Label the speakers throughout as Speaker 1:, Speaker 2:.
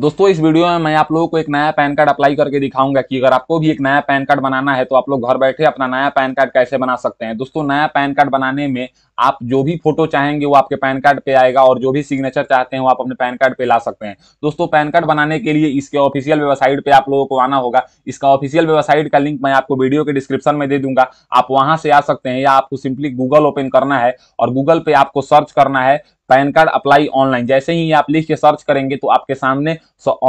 Speaker 1: दोस्तों इस वीडियो में मैं आप लोगों को एक नया पैन कार्ड अप्लाई करके दिखाऊंगा कि अगर आपको भी एक नया पैन कार्ड बनाना है तो आप लोग घर बैठे अपना नया पैन कार्ड कैसे बना सकते हैं दोस्तों नया पैन कार्ड बनाने में आप जो भी फोटो चाहेंगे वो आपके पैन कार्ड पे आएगा और जो भी सिग्नेचर चाहते हैं वो आप अपने पैन कार्ड पे ला सकते हैं दोस्तों पैन कार्ड बनाने के लिए इसके ऑफिशियल वेबसाइट पे आप लोगों को आना होगा इसका ऑफिशियल वेबसाइट का लिंक मैं आपको वीडियो के डिस्क्रिप्शन में दे दूंगा आप वहां से आ सकते हैं या आपको सिंपली गूगल ओपन करना है और गूगल पे आपको सर्च करना है पैन कार्ड अप्लाई ऑनलाइन जैसे ही आप लिख के सर्च करेंगे तो आपके सामने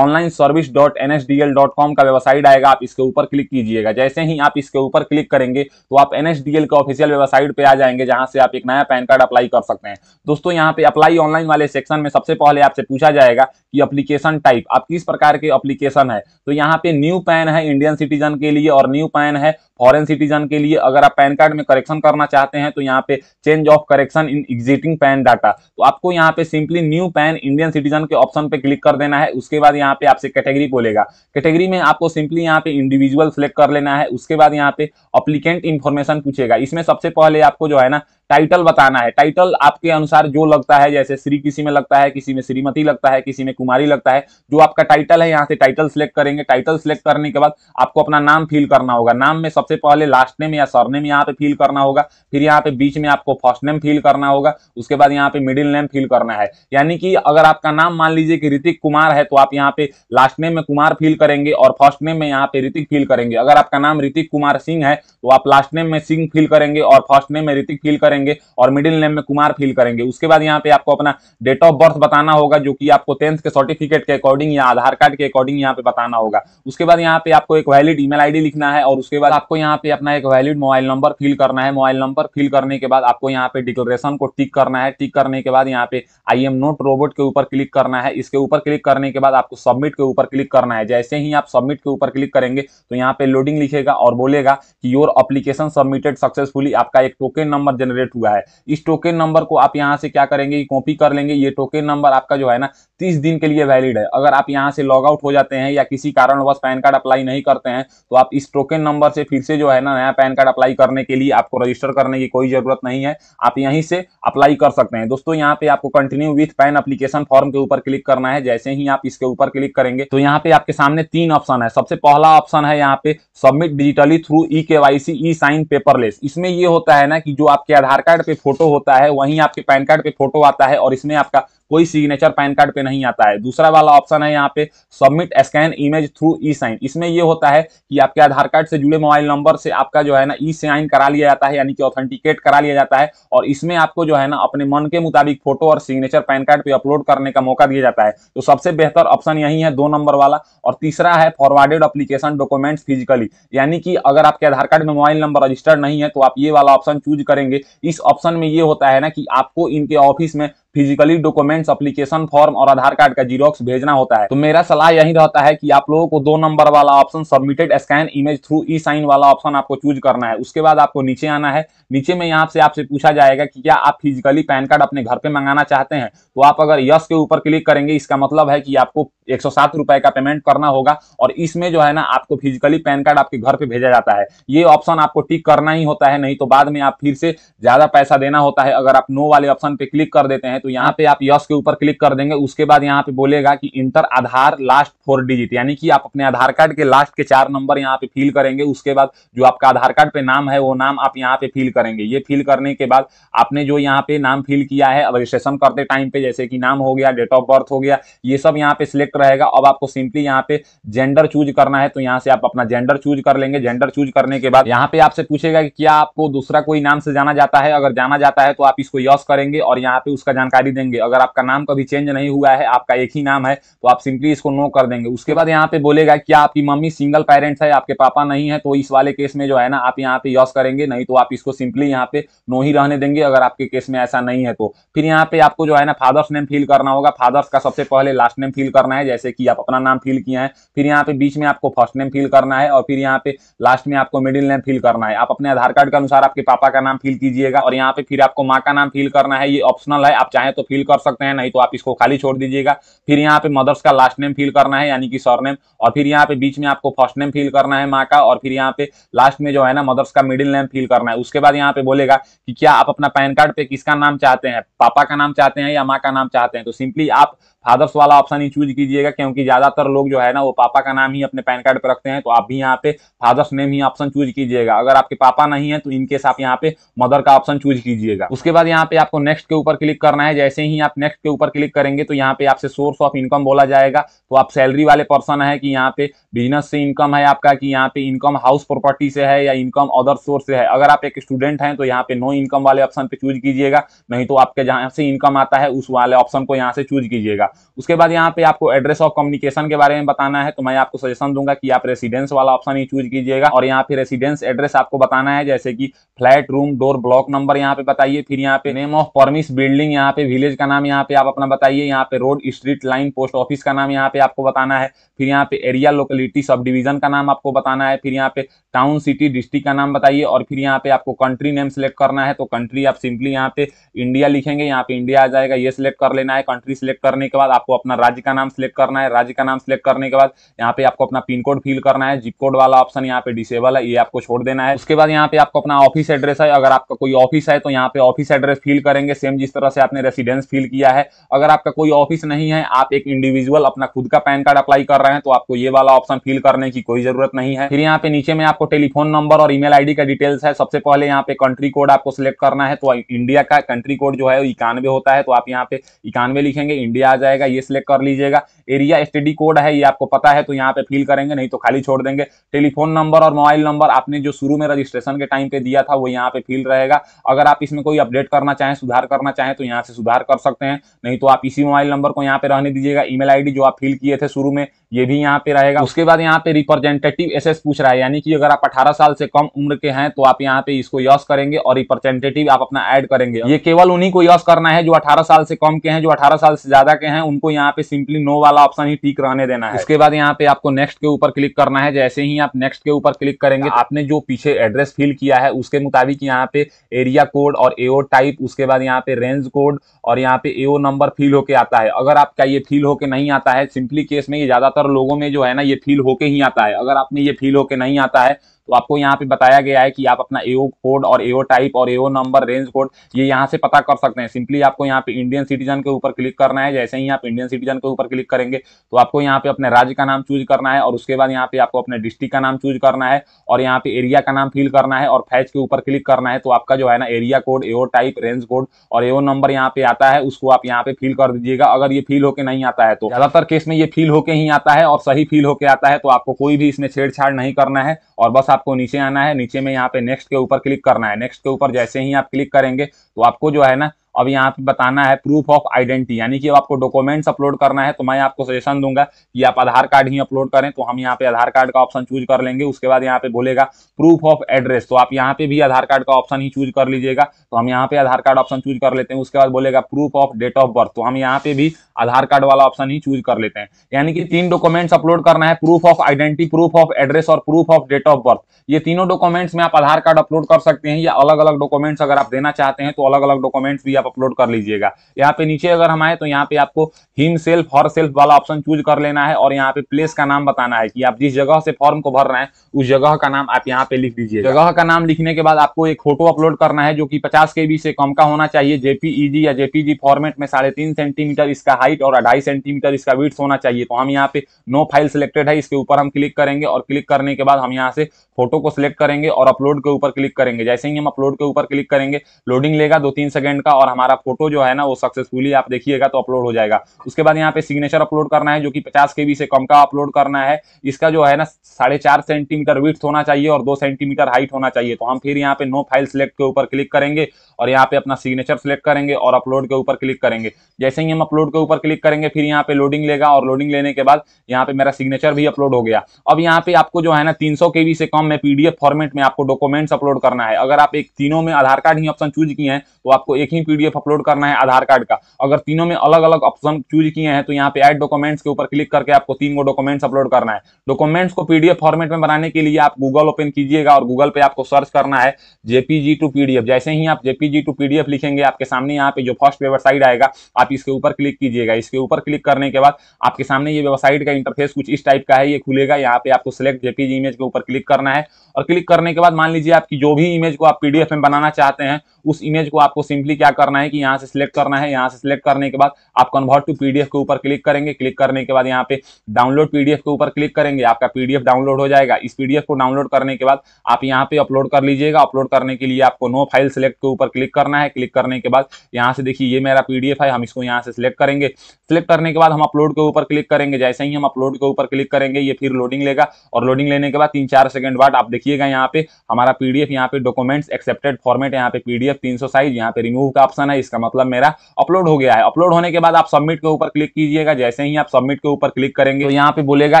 Speaker 1: online service dot N S D L dot com का वेबसाइट आएगा आप इसके ऊपर क्लिक कीजिएगा जैसे ही आप इसके ऊपर क्लिक करेंगे तो आप एन एस डी एल के ऑफिशियल वेबसाइट पे आ जाएंगे जहां से आप एक नया पैन कार्ड अप्लाई कर सकते हैं दोस्तों यहाँ पे अप्लाई ऑनलाइन वाले सेक्शन में सबसे पहले आपसे पूछा जाएगा कि अप्लीकेशन टाइप आप किस प्रकार के अप्लीकेशन है तो यहाँ पे न्यू पैन है इंडियन सिटीजन के लिए और न्यू पैन है फॉरेन सिटीजन के लिए अगर आप पैन कार्ड में करेक्शन करना चाहते हैं तो यहाँ पे change of correction in existing PAN data तो आपको यहाँ पे simply new PAN Indian citizen के ऑप्शन पे क्लिक कर देना है उसके बाद यहाँ पे आपसे कैटेगरी बोलेगा कैटेगरी में आपको सिंपली यहाँ पे इंडिविजुअल सेलेक्ट कर लेना है उसके बाद यहाँ पे अप्लीकेंट इन्फॉर्मेशन पूछेगा इसमें सबसे पहले आपको जो है ना टाइटल बताना है टाइटल आपके अनुसार जो लगता है जैसे श्री किसी में लगता है किसी में श्रीमती लगता है किसी में कुमारी लगता है जो आपका टाइटल है यहाँ से टाइटल सिलेक्ट करेंगे टाइटल सिलेक्ट करने के बाद आपको अपना नाम फिल करना होगा नाम में सबसे पहले लास्ट नेम या सरनेम यहाँ पे फिल करना होगा फिर यहाँ पे बीच में आपको फर्स्ट नेम फिल करना होगा उसके बाद यहाँ पे मिडिल नेम फिल करना है यानी कि अगर आपका नाम मान लीजिए कि ऋतिक कुमार है तो आप यहाँ पे लास्ट नेम में कुमार फिल करेंगे और फर्स्ट नेम में यहाँ पे ऋतिक फिल करेंगे अगर आपका नाम ऋतिक कुमार सिंह है तो आप लास्ट नेम में सिंह फिल करेंगे और फर्स्ट नेम में ऋतिक फिल करेंगे करेंगे और मिडिल नेम में कुमार फिल करेंगे उसके बाद यहाँ पे आपको अपना डेट ऑफ बर्थ बताना होगा जो कि आपको टेंथ के सर्टिफिकेट के अकॉर्डिंग या आधार कार्ड के अकॉर्डिंग यहाँ पे बताना होगा उसके बाद यहाँ पे आपको एक वैलिड ईमेल आईडी लिखना है और उसके बाद आपको यहाँ पे अपना एक वैलिड मोबाइल नंबर फिल करना है मोबाइल नंबर फिल करने के बाद आपको यहाँ पे डिक्लेरेशन को टिक करना है टिक करने के बाद यहाँ पे आई एम नोट रोबोट के ऊपर क्लिक करना है इसके ऊपर क्लिक करने के बाद आपको सबमिट के ऊपर क्लिक करना है जैसे ही आप सबमिट के ऊपर क्लिक करेंगे तो यहाँ पे लोडिंग लिखेगा और बोलेगा कि योर अप्लीकेशन सबमिटेड सक्सेसफुली आपका एक टोकन नंबर जनरेट जनरेट हुआ है इस टोकन नंबर को आप यहाँ से क्या करेंगे कॉपी कर लेंगे ये टोकन नंबर आपका जो है ना तीस दिन के लिए वैलिड है अगर आप यहाँ से लॉग आउट हो जाते हैं या किसी कारणवश पैन कार्ड अप्लाई नहीं करते हैं तो आप इस टोकन नंबर से फिर से जो है ना नया पैन कार्ड अप्लाई करने के लिए आपको रजिस्टर करने की कोई जरूरत नहीं है आप यहीं से अप्लाई कर सकते हैं दोस्तों यहाँ पे आपको continue with PAN application form के ऊपर क्लिक करना है जैसे ही आप इसके ऊपर क्लिक करेंगे तो यहाँ पे आपके सामने तीन ऑप्शन है सबसे पहला ऑप्शन है यहाँ पे submit digitally through E K Y C e sign paperless इसमें ये होता है ना कि जो आपके आधार कार्ड पे फोटो होता है वहीं आपके पैन कार्ड पे फोटो आता है और इसमें आपका कोई सिग्नेचर पैन कार्ड पे नहीं आता है दूसरा वाला ऑप्शन है यहाँ पे submit scan image through e sign इसमें यह होता है कि आपके आधार कार्ड से जुड़े मोबाइल नंबर से आपका जो है ना ई साइन करा लिया जाता है यानी कि ऑथेंटिकेट करा लिया जाता है और इसमें आपको जो है ना अपने मन के मुताबिक फोटो और सिग्नेचर पैन कार्ड पे अपलोड करने का मौका दिया जाता है तो सबसे बेहतर ऑप्शन यही है दो नंबर वाला और तीसरा है फॉरवर्डेड अप्लीकेशन डॉक्यूमेंट्स फिजिकली यानी कि अगर आपके आधार कार्ड में मोबाइल नंबर रजिस्टर्ड नहीं है तो आप ये वाला ऑप्शन चूज करेंगे इस ऑप्शन में ये होता है ना कि आपको इनके ऑफिस में फिजिकली डॉक्यूमेंट्स अप्लीकेशन फॉर्म और आधार कार्ड का जीरोक्स भेजना होता है तो मेरा सलाह यही रहता है कि आप लोगों को दो नंबर वाला option submitted scan image through e sign वाला ऑप्शन आपको चूज करना है उसके बाद आपको नीचे आना है नीचे में यहाँ से आपसे पूछा जाएगा कि क्या आप फिजिकली पैन कार्ड अपने घर पे मंगाना चाहते हैं तो आप अगर यस के ऊपर क्लिक करेंगे इसका मतलब है कि आपको एक रुपए का पेमेंट करना होगा और इसमें जो है ना आपको फिजिकली पैन कार्ड आपके घर पे भेजा जाता है ये ऑप्शन आपको टिक करना ही होता है नहीं तो बाद में आप फिर से ज्यादा पैसा देना होता है अगर आप नो वाले ऑप्शन पे क्लिक कर देते हैं हैं तो यहाँ पे आप यस के ऊपर क्लिक कर देंगे उसके बाद यहाँ पे बोलेगा कि enter Aadhaar last four digit यानी कि आप अपने आधार कार्ड के लास्ट के चार नंबर यहाँ पे फिल करेंगे उसके बाद जो आपका आधार कार्ड पे नाम है वो नाम आप यहाँ पे फिल करेंगे ये फिल करने के बाद आपने जो यहाँ पे नाम फिल किया है रजिस्ट्रेशन करते टाइम पे जैसे कि नाम हो गया डेट ऑफ बर्थ हो गया ये सब यहाँ पे सिलेक्ट रहेगा अब आपको सिंपली यहाँ पे जेंडर चूज करना है तो यहाँ से आप अपना जेंडर चूज कर लेंगे जेंडर चूज करने के बाद यहाँ पे आपसे पूछेगा कि क्या आपको दूसरा कोई नाम से जाना जाता है अगर जाना जाता है तो आप इसको यस करेंगे और यहाँ पे उसका जानकारी देंगे अगर आपका नाम कभी चेंज नहीं हुआ है आपका एक ही नाम है तो आप सिंपली इसको नो कर देंगे उसके बाद यहाँ पे बोलेगा कि आपकी मम्मी सिंगल पेरेंट्स है आपके पापा नहीं है तो इस वाले केस में जो है ना आप यहाँ पे यस करेंगे नहीं तो आप इसको सिंपली यहाँ पे नो ही रहने देंगे अगर आपके केस में ऐसा नहीं है तो फिर यहाँ पे आपको जो है ना फादर्स नेम फिल करना होगा फादर्स का सबसे पहले लास्ट नेम फिल करना है जैसे कि आप अपना नाम फिल किया है फिर यहाँ पे बीच में आपको फर्स्ट नेम फिल करना है और फिर यहाँ पे लास्ट में आपको मिडिल नेम फिल करना है आप अपने आधार कार्ड के अनुसार आपके पापा का नाम फिल कीजिएगा और यहाँ पे फिर आपको माँ का नाम फिल करना है ये ऑप्शनल है आप चाहे तो फिल कर सकते हैं नहीं तो आप इसको खाली छोड़ दीजिएगा फिर यहाँ पे मदर्स का लास्ट नेम फिल करना है यानी कि सरनेम और फिर यहाँ पे बीच में आपको फर्स्ट नेम फिल करना है माँ का और फिर यहाँ पे लास्ट में जो है ना मदर्स का मिडिल नेम फिल करना है उसके बाद यहाँ पे बोलेगा कि क्या आप अपना पैन कार्ड पे किसका नाम चाहते हैं पापा का नाम चाहते हैं या माँ का नाम चाहते हैं तो सिंपली आप फादर्स वाला ऑप्शन ही चूज कीजिएगा क्योंकि ज्यादातर लोग जो है ना वो पापा का नाम ही अपने पैन कार्ड पर रखते हैं तो आप भी यहाँ पे फादर्स नेम ही ऑप्शन चूज कीजिएगा अगर आपके पापा नहीं है तो इनकेस आप यहाँ पे मदर का ऑप्शन चूज कीजिएगा उसके बाद यहाँ पे आपको नेक्स्ट के ऊपर क्लिक करना है जैसे ही आप नेक्स्ट के ऊपर क्लिक करेंगे तो यहाँ पे आपसे सोर्स ऑफ इनकम बोला जाएगा तो आप सैलरी वाले पर्सन है कि यहाँ पे बिजनेस से इनकम है आपका कि यहाँ पे इनकम हाउस प्रॉपर्टी से है या इनकम अदर सोर्स से है अगर आप एक स्टूडेंट हैं तो यहाँ पे नो इनकम वाले ऑप्शन पे चूज कीजिएगा नहीं तो आपके जहाँ से इनकम आता है उस वाले ऑप्शन को यहाँ से चूज कीजिएगा रहेगा उसके बाद यहाँ पे आपको एड्रेस ऑफ कम्युनिकेशन के बारे में बताना है तो मैं आपको सजेशन दूंगा कि आप रेसिडेंस वाला ऑप्शन ही चूज कीजिएगा और यहाँ पे रेसिडेंस एड्रेस आपको बताना है जैसे कि flat room door block number यहाँ पे बताइए फिर यहाँ पे नेम ऑफ परमिश बिल्डिंग यहाँ पे विलेज का नाम यहाँ पे आप अपना बताइए यहाँ पे road street line post office का नाम यहाँ पे आपको बताना है फिर यहाँ पे एरिया लोकेलिटी सब डिवीजन का नाम आपको बताना है फिर यहाँ पे टाउन सिटी डिस्ट्रिक्ट का नाम बताइए और फिर यहाँ पे आपको कंट्री नेम सेलेक्ट करना है तो कंट्री आप सिंपली यहाँ पे इंडिया लिखेंगे यहाँ पे इंडिया आ जाएगा ये सिलेक्ट कर लेना है कंट्री सिलेक्ट करने के बाद आपको अपना राज्य का नाम सिलेक्ट करना है राज्य का नाम सिलेक्ट करने के बाद यहाँ पे आपको अपना पिन कोड फिल करना है जिप कोड वाला ऑप्शन यहाँ पे डिसेबल है ये आपको छोड़ देना है उसके बाद यहाँ पे आपको अपना ऑफिस एड्रेस है अगर आपका कोई ऑफिस है तो यहाँ पे ऑफिस एड्रेस फिल करेंगे सेम जिस तरह से आपने रेसिडेंस फिल किया है अगर आपका कोई ऑफिस नहीं है आप एक इंडिविजुअल अपना खुद का पैन कार्ड अप्लाई कर रहे रहे हैं तो आपको ये वाला ऑप्शन फिल करने की कोई जरूरत नहीं है फिर यहाँ पे नीचे में आपको टेलीफोन नंबर और ईमेल आईडी का डिटेल्स है सबसे पहले यहाँ पे कंट्री कोड आपको सिलेक्ट करना है तो इंडिया का कंट्री कोड जो है इक्यानवे होता है तो आप यहाँ पे इक्यानवे लिखेंगे इंडिया आ जाएगा ये सिलेक्ट कर लीजिएगा एरिया स्टडी कोड है ये आपको पता है तो यहाँ पे फिल करेंगे नहीं तो खाली छोड़ देंगे टेलीफोन नंबर और मोबाइल नंबर आपने जो शुरू में रजिस्ट्रेशन के टाइम पे दिया था वो यहाँ पे फिल रहेगा अगर आप इसमें कोई अपडेट करना चाहें सुधार करना चाहें तो यहाँ से सुधार कर सकते हैं नहीं तो आप इसी मोबाइल नंबर को यहाँ पे रहने दीजिएगा ईमेल आईडी जो आप फिल किए थे शुरू में ये भी यहाँ पे रहेगा उसके बाद यहाँ पे रिप्रेजेंटेटिव एसेस पूछ रहा है यानी कि अगर आप अठारह साल से कम उम्र के हैं तो आप यहाँ पे इसको यस करेंगे और रिप्रेजेंटेटिव आप अपना ऐड करेंगे ये केवल उन्हीं को यस करना है जो अठारह साल से कम के हैं जो अठारह साल से ज्यादा के हैं उनको यहाँ पे सिंपली नो वाला ऑप्शन ही टिक रहने देना है इसके बाद यहाँ पे आपको नेक्स्ट के ऊपर क्लिक करना है जैसे ही आप नेक्स्ट के ऊपर क्लिक करेंगे हाँ। आपने जो पीछे एड्रेस फिल किया है उसके मुताबिक यहाँ पे एरिया कोड और एओ टाइप उसके बाद यहाँ पे रेंज कोड और यहाँ पे एओ नंबर फिल होके आता है अगर आपका ये फिल होके नहीं आता है सिंपली केस में ये ज्यादा ज्यादातर लोगों में जो है ना ये फील होके ही आता है अगर आप में ये फील होके नहीं आता है तो आपको यहाँ पे बताया गया है कि आप अपना एओ कोड और एओ टाइप और एओ नंबर रेंज कोड ये यहाँ से पता कर सकते हैं सिंपली आपको यहाँ पे इंडियन सिटीजन के ऊपर क्लिक करना है जैसे ही आप इंडियन सिटीजन के ऊपर क्लिक करेंगे तो आपको यहाँ पे अपने राज्य का नाम चूज करना है और उसके बाद यहाँ पे आपको अपने डिस्ट्रिक्ट का नाम चूज करना है और यहाँ पे एरिया का नाम फिल करना है और फैच के ऊपर क्लिक करना है तो आपका जो है ना area code AO type range code और एओ नंबर यहाँ पे आता है उसको आप यहाँ पे फिल कर दीजिएगा अगर ये फिल होके नहीं आता है तो ज्यादातर केस में ये फिल होके ही आता है और सही फिल होके आता है तो आपको कोई भी इसमें छेड़छाड़ नहीं करना है और बस आप आपको नीचे आना है नीचे में यहाँ पे नेक्स्ट के ऊपर क्लिक करना है नेक्स्ट के ऊपर जैसे ही आप क्लिक करेंगे तो आपको जो है ना अब यहाँ पे बताना है प्रूफ ऑफ आइडेंटिटी यानी कि अब आपको डॉक्यूमेंट्स अपलोड करना है तो मैं आपको सजेशन दूंगा कि आप आधार कार्ड ही अपलोड करें तो हम यहाँ पे आधार कार्ड का ऑप्शन चूज कर लेंगे उसके बाद यहाँ पे बोलेगा प्रूफ ऑफ एड्रेस तो आप यहाँ पे भी आधार कार्ड का ऑप्शन ही चूज कर लीजिएगा तो हम यहाँ पे आधार कार्ड ऑप्शन चूज कर लेते हैं उसके बाद बोलेगा proof of date of birth तो हम यहाँ पे भी आधार कार्ड वाला ऑप्शन ही चूज कर लेते हैं यानी कि तीन डॉक्यूमेंट्स अपलोड करना है proof of identity proof of address और proof of date of birth ये तीनों डॉक्यूमेंट्स में आप आधार कार्ड अपलोड कर सकते हैं या अलग अलग डॉक्यूमेंट्स अगर आप देना चाहते हैं तो अलग अलग डॉक्यूमेंट्स भी आप अपलोड कर लीजिएगा यहाँ पे नीचे अगर हम आए तो यहाँ पे आपको हिम सेल्फ हॉर सेल्फ वाला ऑप्शन चूज कर लेना है और यहाँ पे प्लेस का नाम बताना है कि आप जिस जगह से फॉर्म को भर रहे हैं उस जगह का नाम आप यहाँ पे लिख दीजिए जगह का नाम लिखने के बाद आपको एक फोटो अपलोड करना है जो की पचास के से कम का होना चाहिए जेपीईजी e या जेपीजी फॉर्मेट में साढ़े सेंटीमीटर इसका हाइट और अढ़ाई सेंटीमीटर इसका वीट होना चाहिए तो हम यहाँ पे नो फाइल सिलेक्टेड है इसके ऊपर हम क्लिक करेंगे और क्लिक करने के बाद हम यहाँ से फोटो को सिलेक्ट करेंगे और अपलोड के ऊपर क्लिक करेंगे जैसे ही हम अपलोड के ऊपर क्लिक करेंगे लोडिंग लेगा दो तीन सेकंड का और और हमारा फोटो जो है ना वो सक्सेसफुली आप देखिएगा तो अपलोड हो जाएगा उसके बाद यहाँ पे सिग्नेचर अपलोड करना है जो कि पचास के से कम का अपलोड करना है इसका जो है ना साढ़े चार सेंटीमीटर विथ होना चाहिए और दो सेंटीमीटर हाइट होना चाहिए तो हम फिर यहाँ पे नो फाइल सिलेक्ट के ऊपर क्लिक करेंगे और यहाँ पे अपना सिग्नेचर सिलेक्ट करेंगे और अपलोड के ऊपर क्लिक करेंगे जैसे ही हम अपलोड के ऊपर क्लिक करेंगे फिर यहाँ पे लोडिंग लेगा और लोडिंग लेने के बाद यहाँ पे मेरा सिग्नेचर भी अपलोड हो गया अब यहाँ पे आपको जो है ना तीन सौ से कम में पीडीएफ फॉर्मेट में आपको डॉक्यूमेंट्स अपलोड करना है अगर आप एक तीनों में आधार कार्ड ही ऑप्शन चूज किए हैं तो आपको एक ही पी पीडीएफ अपलोड करना है आधार कार्ड का अगर तीनों में अलग अलग ऑप्शन चूज किए हैं तो यहाँ पे एड डॉक्यूमेंट्स के ऊपर क्लिक करके आपको तीन गो डॉक्यूमेंट्स अपलोड करना है डॉक्यूमेंट्स को पीडीएफ फॉर्मेट में बनाने के लिए आप गूगल ओपन कीजिएगा और गूगल पे आपको सर्च करना है जेपीजी टू पीडीएफ जैसे ही आप जेपीजी टू पीडीएफ लिखेंगे आपके सामने यहाँ पे जो फर्स्ट वेबसाइट आएगा आप इसके ऊपर क्लिक कीजिएगा इसके ऊपर क्लिक करने के बाद आपके सामने ये वेबसाइट का इंटरफेस कुछ इस टाइप का है ये खुलेगा यहाँ पे आपको सिलेक्ट जेपीजी इमेज के ऊपर क्लिक करना है और क्लिक करने के बाद मान लीजिए आपकी जो भी इमेज को आप पीडीएफ में बनाना चाहते हैं उस इमेज को आपको सिंपली क्या करना करना है कि यहाँ से सिलेक्ट करना है यहाँ से सिलेक्ट करने के बाद आप कन्वर्ट टू पीडीएफ के ऊपर क्लिक करेंगे क्लिक करने के बाद यहाँ पे डाउनलोड पीडीएफ के ऊपर क्लिक करेंगे आपका पीडीएफ डाउनलोड हो जाएगा इस पीडीएफ को डाउनलोड करने के बाद आप यहाँ पे अपलोड कर लीजिएगा अपलोड करने के लिए आपको नो फाइल सेलेक्ट के ऊपर क्लिक करना है क्लिक करने के बाद यहाँ से देखिए ये मेरा पीडीएफ है हम इसको यहाँ से सिलेक्ट करेंगे सिलेक्ट करने के बाद हम अपलोड के ऊपर क्लिक करेंगे जैसे ही हम अपलोड के ऊपर क्लिक करेंगे ये फिर लोडिंग लेगा और लोडिंग लेने के बाद तीन चार सेकंड बाद आप देखिएगा यहाँ पे हमारा पीडीएफ यहाँ पे डॉक्यूमेंट्स एक्सेप्टेड फॉर्मेट यहाँ पे पीडीएफ 300 साइज यहाँ पे रिमूव का आप ऑप्शन है इसका मतलब मेरा अपलोड हो गया है अपलोड होने के बाद आप सबमिट के ऊपर क्लिक कीजिएगा जैसे ही आप सबमिट के ऊपर क्लिक करेंगे तो यहाँ पे बोलेगा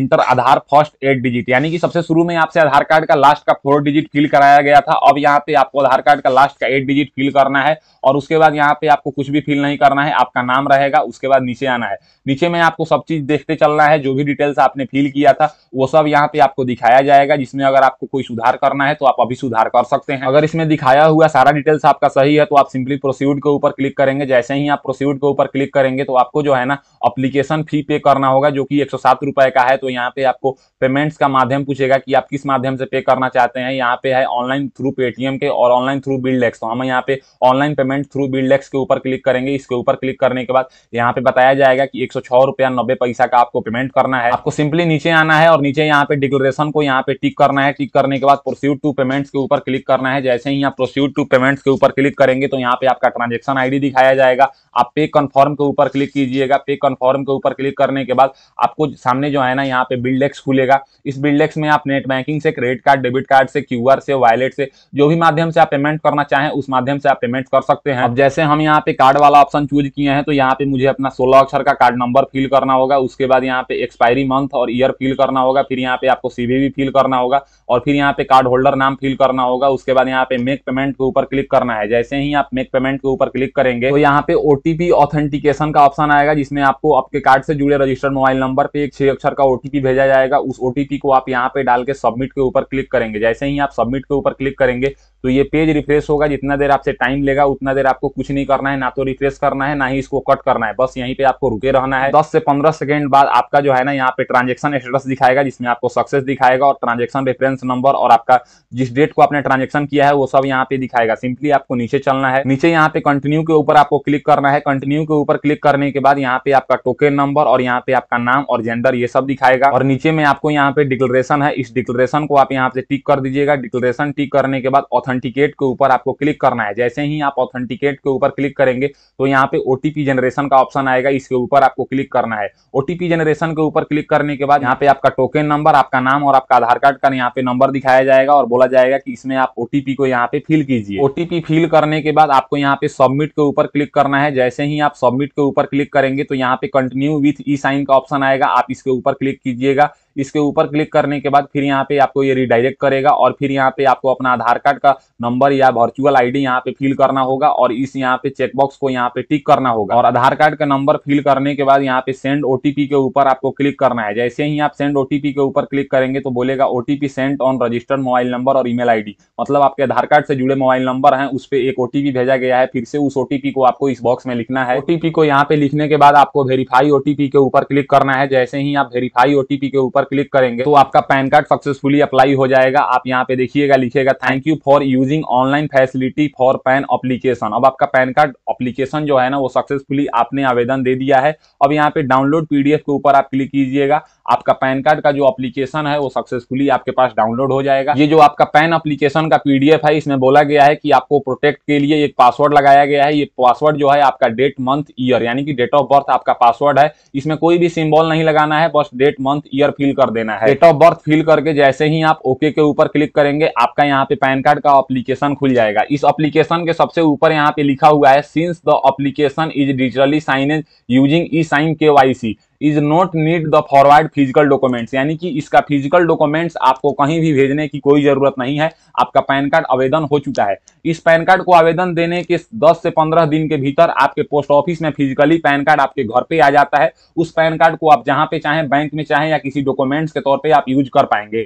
Speaker 1: enter Aadhaar first eight digit यानी कि सबसे शुरू में आपसे आधार कार्ड का लास्ट का फोर डिजिट फिल कराया गया था अब यहाँ पे आपको आधार कार्ड का लास्ट का एट डिजिट फिल करना है और उसके बाद यहाँ पे आपको कुछ भी फिल नहीं करना है आपका नाम रहेगा उसके बाद नीचे आना है नीचे में आपको सब चीज देखते चलना है जो भी डिटेल्स आपने फिल किया था वो सब यहाँ पे आपको दिखाया जाएगा जिसमें अगर आपको कोई सुधार करना है तो आप अभी सुधार कर सकते हैं अगर इसमें दिखाया हुआ सारा डिटेल्स आपका सही है तो आप सिंपली प्रोसीड प्रोसीड के ऊपर क्लिक करेंगे जैसे ही आप प्रोसीड के ऊपर क्लिक करेंगे तो आपको जो है ना अप्लीकेशन फी पे करना होगा जो कि एक रुपए का है तो यहाँ पे आपको पेमेंट्स का माध्यम पूछेगा कि आप किस माध्यम से पे करना चाहते हैं यहाँ पे है ऑनलाइन थ्रू पेटीएम के और ऑनलाइन थ्रू बिल्डेक्स तो हम यहाँ पे ऑनलाइन पेमेंट थ्रू बिल्डेक्स के ऊपर क्लिक करेंगे इसके ऊपर क्लिक करने के बाद यहाँ पे बताया जाएगा कि एक पैसा का आपको पेमेंट करना है आपको सिंपली नीचे आना है और नीचे यहाँ पे डिक्लेरेशन को यहाँ पे टिक करना है टिक करने के बाद प्रोसीड टू पेमेंट्स के ऊपर क्लिक करना है जैसे ही यहाँ प्रोसीड टू पेमेंट्स के ऊपर क्लिक करेंगे तो यहाँ पे आपका ट्रांजेक्शन आईडी दिखाया जाएगा आप पे कन्फर्म के ऊपर क्लिक कीजिएगा पे कन्फर्म के ऊपर क्लिक करने के बाद आपको सामने जो है ना यहाँ पे बिल्डेक्स खुलेगा इस बिल्डेक्स में आप नेट बैंकिंग से क्रेडिट कार्ड डेबिट कार्ड से क्यू से वॉलेट से जो भी माध्यम से आप पेमेंट करना चाहें उस माध्यम से आप पेमेंट कर सकते हैं जैसे हम यहाँ पे कार्ड वाला ऑप्शन चूज किए हैं तो यहाँ पे मुझे अपना सोलह अक्षर का कार्ड नंबर फिल करना होगा उसके बाद यहाँ पे एक्सपायरी मंथ और ईयर फिल करना होगा फिर यहाँ पे आपको सीवीवी फिल करना होगा और फिर यहाँ पे कार्ड होल्डर नाम फिल करना होगा उसके बाद यहाँ पे मेक पेमेंट के ऊपर क्लिक करना है जैसे ही आप मेक पेमेंट के ऊपर क्लिक करेंगे तो यहाँ पे ओटीपी ऑथेंटिकेशन का ऑप्शन आएगा जिसमें आपको आपके कार्ड से जुड़े रजिस्टर्ड मोबाइल नंबर पे एक छह अक्षर का ओटीपी भेजा जाएगा उस ओटीपी को आप यहाँ पे डाल के सबमिट के ऊपर क्लिक करेंगे जैसे ही आप सबमिट के ऊपर क्लिक करेंगे तो ये पेज रिफ्रेश होगा जितना देर आपसे टाइम लेगा उतना देर आपको कुछ नहीं करना है ना तो रिफ्रेश करना है ना ही इसको कट करना है बस यहीं पे आपको रुके रहना है 10 से 15 सेकंड बाद आपका जो है ना यहाँ पे ट्रांजेक्शन स्टेटस दिखाएगा जिसमें आपको सक्सेस दिखाएगा और ट्रांजेक्शन रेफरेंस नंबर और आपका जिस डेट को आपने ट्रांजेक्शन किया है वो सब यहाँ पे दिखाएगा सिंपली आपको नीचे चलना है नीचे यहाँ पे पे कंटिन्यू के ऊपर आपको क्लिक करना है कंटिन्यू के ऊपर क्लिक करने के बाद यहाँ पे आपका टोकन नंबर और यहाँ पे आपका नाम और जेंडर ये सब दिखाएगा और नीचे में आपको यहाँ पे डिक्लेरेशन है इस डिक्लेरेशन को आप यहाँ से टिक कर दीजिएगा डिक्लेरेशन टिक करने के बाद ऑथेंटिकेट के ऊपर आपको क्लिक करना है जैसे ही आप ऑथेंटिकेट के ऊपर क्लिक करेंगे तो यहाँ पे ओटीपी जनरेशन का ऑप्शन आएगा इसके ऊपर आपको क्लिक करना है ओटीपी जनरेशन के ऊपर क्लिक करने के बाद यहाँ पे आपका टोकन नंबर आपका नाम और आपका आधार कार्ड का यहाँ पे नंबर दिखाया जाएगा और बोला जाएगा कि इसमें आप ओटीपी को यहाँ पे फिल कीजिए ओटीपी फिल करने के बाद आपको यहाँ पे सबमिट के ऊपर क्लिक करना है जैसे ही आप सबमिट के ऊपर क्लिक करेंगे तो यहाँ पे कंटिन्यू विथ ई साइन का ऑप्शन आएगा आप इसके ऊपर क्लिक कीजिएगा इसके ऊपर क्लिक करने के बाद फिर यहाँ पे आपको ये रिडायरेक्ट करेगा और फिर यहाँ पे आपको अपना आधार कार्ड का नंबर या वर्चुअल आईडी यहाँ पे फिल करना होगा और इस यहाँ पे चेकबॉक्स को यहाँ पे टिक करना होगा और आधार कार्ड का नंबर फिल करने के बाद यहाँ पे सेंड ओटीपी के ऊपर आपको क्लिक करना है जैसे ही आप सेंड ओटीपी के ऊपर क्लिक करेंगे तो बोलेगा OTP send on registered mobile number और ईमेल डी मतलब आपके आधार कार्ड से जुड़े मोबाइल नंबर है उस पर एक ओटीपी भेजा गया है फिर से उस ओटीपी को आपको इस बॉक्स में लिखना है ओटीपी को यहाँ पे लिखने के बाद आपको वेरीफाई ओटीपी के ऊपर क्लिक करना है जैसे ही आप वेरीफाई ओटीपी के ऊपर पर क्लिक करेंगे तो आपका पैन कार्ड सक्सेसफुली अप्लाई हो जाएगा आप यहाँ पे देखिएगा लिखेगा thank you for using online facility for PAN application अब आपका पैन कार्ड अप्लीकेशन जो है ना वो सक्सेसफुली आपने आवेदन दे दिया है अब यहाँ पे डाउनलोड पीडीएफ के ऊपर आप क्लिक कीजिएगा आपका पैन कार्ड का जो अप्लीकेशन है वो सक्सेसफुली आपके पास डाउनलोड हो जाएगा ये जो आपका पैन अप्लीकेशन का पीडीएफ है इसमें बोला गया है कि आपको प्रोटेक्ट के लिए एक पासवर्ड लगाया गया है ये पासवर्ड जो है आपका डेट मंथ ईयर यानी कि डेट ऑफ बर्थ आपका पासवर्ड है इसमें कोई भी सिम्बॉल नहीं लगाना है बस डेट मंथ ईयर फिल कर देना है डेट ऑफ बर्थ फिल करके जैसे ही आप ओके के ऊपर क्लिक करेंगे आपका यहाँ पे पैन कार्ड का अप्लीकेशन खुल जाएगा इस अप्लीकेशन के सबसे ऊपर यहाँ पे लिखा हुआ है since the application is digitally signed using e sign के is not need the forward physical documents यानी कि इसका फिजिकल डॉक्यूमेंट्स आपको कहीं भी भेजने की कोई जरूरत नहीं है आपका पैन कार्ड आवेदन हो चुका है इस पैन कार्ड को आवेदन देने के 10 से 15 दिन के भीतर आपके पोस्ट ऑफिस में फिजिकली पैन कार्ड आपके घर पे आ जाता है उस पैन कार्ड को आप जहां पे चाहें बैंक में चाहें या किसी डॉक्यूमेंट्स के तौर पर आप यूज कर पाएंगे